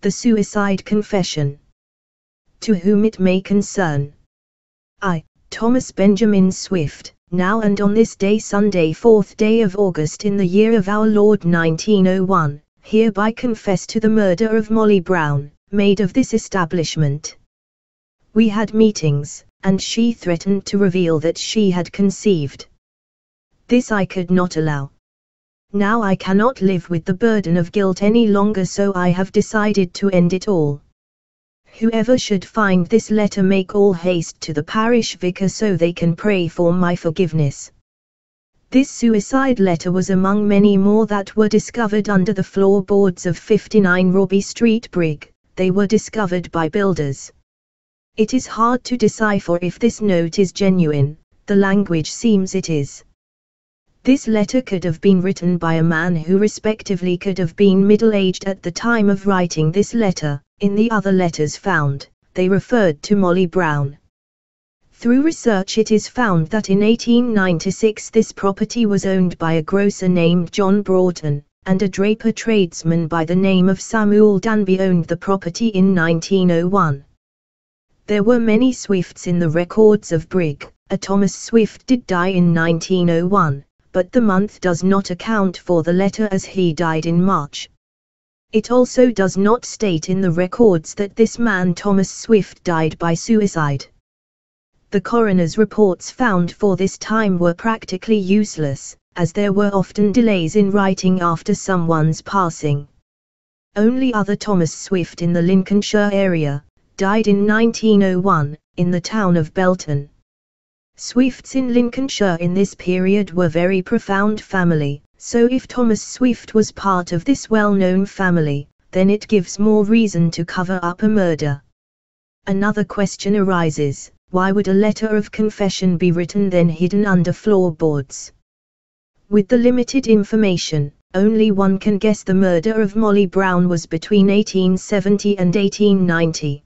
the suicide confession. To whom it may concern. I, Thomas Benjamin Swift, now and on this day Sunday 4th day of August in the year of our Lord 1901, hereby confess to the murder of Molly Brown, maid of this establishment. We had meetings, and she threatened to reveal that she had conceived. This I could not allow, now I cannot live with the burden of guilt any longer so I have decided to end it all. Whoever should find this letter make all haste to the parish vicar so they can pray for my forgiveness. This suicide letter was among many more that were discovered under the floorboards of 59 Robbie Street Brig, they were discovered by builders. It is hard to decipher if this note is genuine, the language seems it is. This letter could have been written by a man who respectively could have been middle-aged at the time of writing this letter. In the other letters found, they referred to Molly Brown. Through research it is found that in 1896 this property was owned by a grocer named John Broughton, and a draper tradesman by the name of Samuel Danby owned the property in 1901. There were many Swifts in the records of Brigg, a Thomas Swift did die in 1901 but the month does not account for the letter as he died in March. It also does not state in the records that this man Thomas Swift died by suicide. The coroner's reports found for this time were practically useless, as there were often delays in writing after someone's passing. Only other Thomas Swift in the Lincolnshire area, died in 1901, in the town of Belton. Swifts in Lincolnshire in this period were very profound family, so if Thomas Swift was part of this well-known family, then it gives more reason to cover up a murder. Another question arises, why would a letter of confession be written then hidden under floorboards? With the limited information, only one can guess the murder of Molly Brown was between 1870 and 1890.